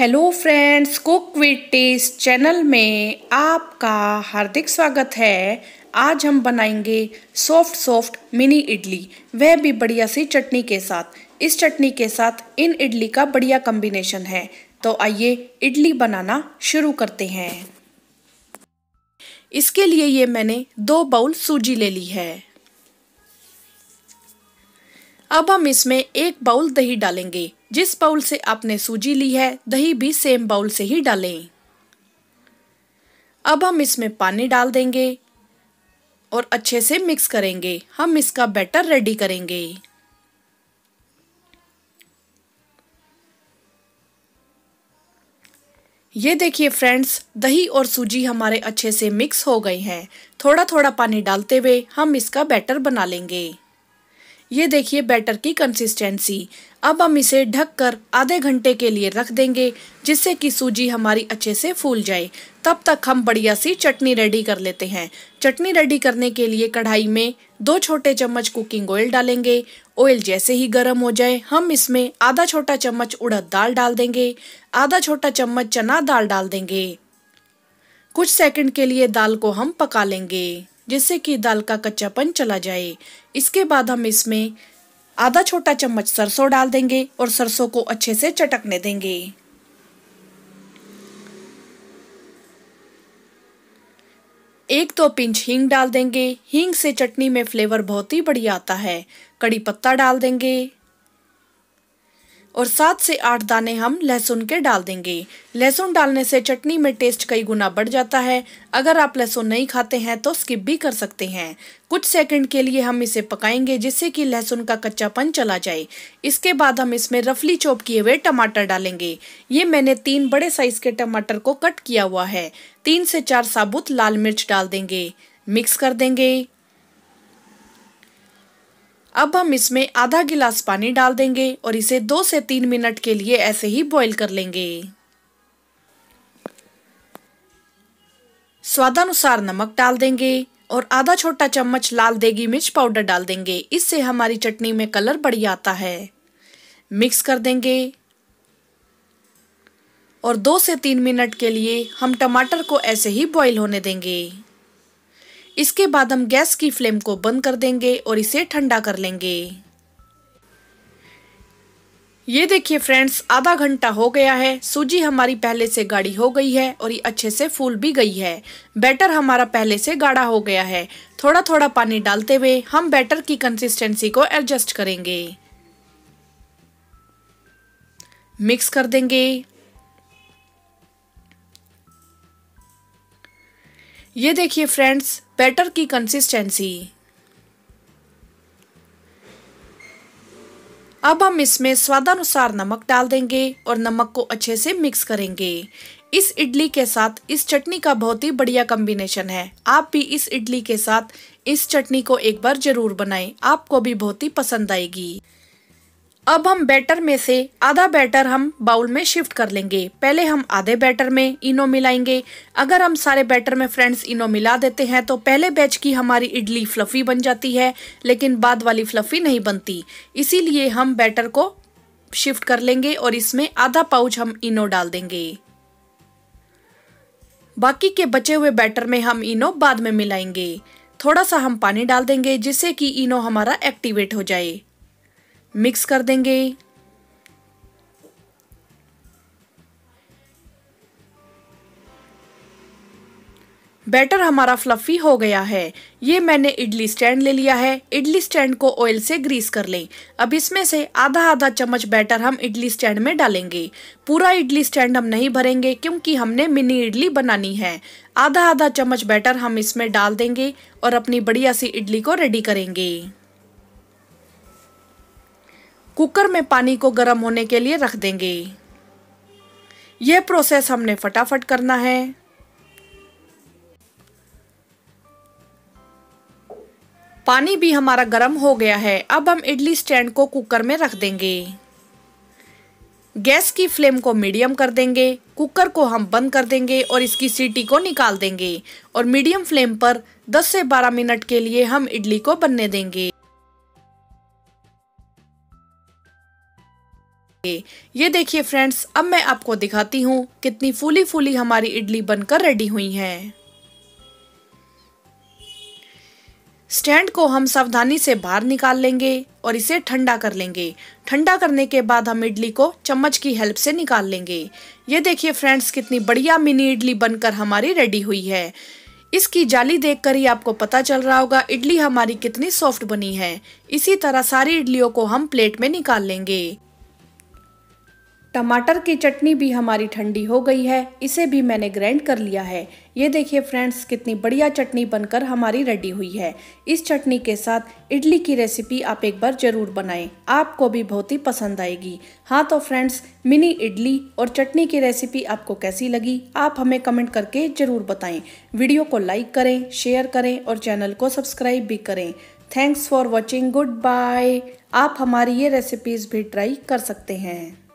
hello friends cook with taste channel में आपका हार्दिक स्वागत है आज हम बनाएंगे सॉफ्ट सॉफ्ट मिनी इडली वह भी बढ़िया सी चटनी के साथ इस चटनी के साथ इन इडली का बढ़िया कॉम्बिनेशन है तो आइए इडली बनाना शुरू करते हैं इसके लिए ये मैंने दो बाउल सूजी ले ली है अब हम इसमें एक बाउल दही डालेंगे जिस बाउल से आपने सूजी ली है दही भी सेम बाउल से ही डालें अब हम इसमें पानी डाल देंगे और अच्छे से मिक्स करेंगे हम इसका बैटर रेडी करेंगे ये देखिए फ्रेंड्स दही और सूजी हमारे अच्छे से मिक्स हो गए हैं थोड़ा थोड़ा पानी डालते हुए हम इसका बैटर बना लेंगे ये देखिए बैटर की कंसिस्टेंसी अब हम इसे ढककर आधे घंटे के लिए रख देंगे जिससे कि सूजी हमारी अच्छे से फूल जाए तब तक हम बढ़िया सी चटनी रेडी कर लेते हैं चटनी रेडी करने के लिए कढ़ाई में दो छोटे चम्मच कुकिंग ऑयल डालेंगे ऑयल जैसे ही गर्म हो जाए हम इसमें आधा छोटा चम्मच उड़द दाल डाल देंगे आधा छोटा चम्मच चना दाल डाल देंगे कुछ सेकंड के लिए दाल को हम पका लेंगे जिससे कि दाल का कच्चापन चला जाए इसके बाद हम इसमें आधा छोटा चम्मच सरसों डाल देंगे और सरसों को अच्छे से चटकने देंगे एक दो तो पिंच हींग डाल देंगे हींग से चटनी में फ्लेवर बहुत ही बढ़िया आता है कड़ी पत्ता डाल देंगे और सात से आठ दाने हम लहसुन के डाल देंगे लहसुन डालने से चटनी में टेस्ट कई गुना बढ़ जाता है अगर आप लहसुन नहीं खाते हैं तो स्किप भी कर सकते हैं कुछ सेकंड के लिए हम इसे पकाएंगे जिससे कि लहसुन का कच्चापन चला जाए इसके बाद हम इसमें रफली चॉप किए हुए टमाटर डालेंगे ये मैंने तीन बड़े साइज के टमाटर को कट किया हुआ है तीन से चार साबुत लाल मिर्च डाल देंगे मिक्स कर देंगे अब हम इसमें आधा गिलास पानी डाल देंगे और इसे दो से तीन मिनट के लिए ऐसे ही बॉईल कर लेंगे स्वादानुसार नमक डाल देंगे और आधा छोटा चम्मच लाल देगी मिर्च पाउडर डाल देंगे इससे हमारी चटनी में कलर बढ़िया आता है मिक्स कर देंगे और दो से तीन मिनट के लिए हम टमाटर को ऐसे ही बॉईल होने देंगे इसके बाद हम गैस की फ्लेम को बंद कर देंगे और इसे ठंडा कर लेंगे ये देखिए फ्रेंड्स आधा घंटा हो गया है सूजी हमारी पहले से गाढ़ी हो गई है और ये अच्छे से फूल भी गई है बैटर हमारा पहले से गाढ़ा हो गया है थोड़ा थोड़ा पानी डालते हुए हम बैटर की कंसिस्टेंसी को एडजस्ट करेंगे मिक्स कर देंगे ये देखिए फ्रेंड्स बैटर की कंसिस्टेंसी अब हम इसमें स्वादानुसार नमक डाल देंगे और नमक को अच्छे से मिक्स करेंगे इस इडली के साथ इस चटनी का बहुत ही बढ़िया कम्बिनेशन है आप भी इस इडली के साथ इस चटनी को एक बार जरूर बनाएं आपको भी बहुत ही पसंद आएगी अब हम बैटर में से आधा बैटर हम बाउल में शिफ्ट कर लेंगे पहले हम आधे बैटर में इनो मिलाएंगे अगर हम सारे बैटर में फ्रेंड्स इनो मिला देते हैं तो पहले बैच की हमारी इडली फ्लफ़ी बन जाती है लेकिन बाद वाली फ्लफ़ी नहीं बनती इसीलिए हम बैटर को शिफ्ट कर लेंगे और इसमें आधा पाउच हम इनो डाल देंगे बाकी के बचे हुए बैटर में हम इनो बाद में मिलाएंगे थोड़ा सा हम पानी डाल देंगे जिससे कि इनो हमारा एक्टिवेट हो जाए मिक्स कर देंगे बैटर हमारा फ्लफी हो गया है ये मैंने इडली स्टैंड ले लिया है इडली स्टैंड को ऑयल से ग्रीस कर लें अब इसमें से आधा आधा चम्मच बैटर हम इडली स्टैंड में डालेंगे पूरा इडली स्टैंड हम नहीं भरेंगे क्योंकि हमने मिनी इडली बनानी है आधा आधा चम्मच बैटर हम इसमें डाल देंगे और अपनी बढ़िया सी इडली को रेडी करेंगे कुकर में पानी को गर्म होने के लिए रख देंगे यह प्रोसेस हमने फटाफट करना है पानी भी हमारा गर्म हो गया है अब हम इडली स्टैंड को कुकर में रख देंगे गैस की फ्लेम को मीडियम कर देंगे कुकर को हम बंद कर देंगे और इसकी सीटी को निकाल देंगे और मीडियम फ्लेम पर 10 से 12 मिनट के लिए हम इडली को बनने देंगे ये देखिए फ्रेंड्स अब मैं आपको दिखाती हूँ कितनी फूली फूली हमारी इडली बनकर रेडी हुई है स्टैंड को हम सावधानी से बाहर निकाल लेंगे और इसे ठंडा कर लेंगे ठंडा करने के बाद हम इडली को चम्मच की हेल्प से निकाल लेंगे ये देखिए फ्रेंड्स कितनी बढ़िया मिनी इडली बनकर हमारी रेडी हुई है इसकी जाली देखकर ही आपको पता चल रहा होगा इडली हमारी कितनी सॉफ्ट बनी है इसी तरह सारी इडलियों को हम प्लेट में निकाल लेंगे टमाटर की चटनी भी हमारी ठंडी हो गई है इसे भी मैंने ग्राइंड कर लिया है ये देखिए फ्रेंड्स कितनी बढ़िया चटनी बनकर हमारी रेडी हुई है इस चटनी के साथ इडली की रेसिपी आप एक बार ज़रूर बनाएं आपको भी बहुत ही पसंद आएगी हाँ तो फ्रेंड्स मिनी इडली और चटनी की रेसिपी आपको कैसी लगी आप हमें कमेंट करके ज़रूर बताएं वीडियो को लाइक करें शेयर करें और चैनल को सब्सक्राइब भी करें thanks for watching good bye आप हमारी ये रेसिपीज़ भी ट्राई कर सकते हैं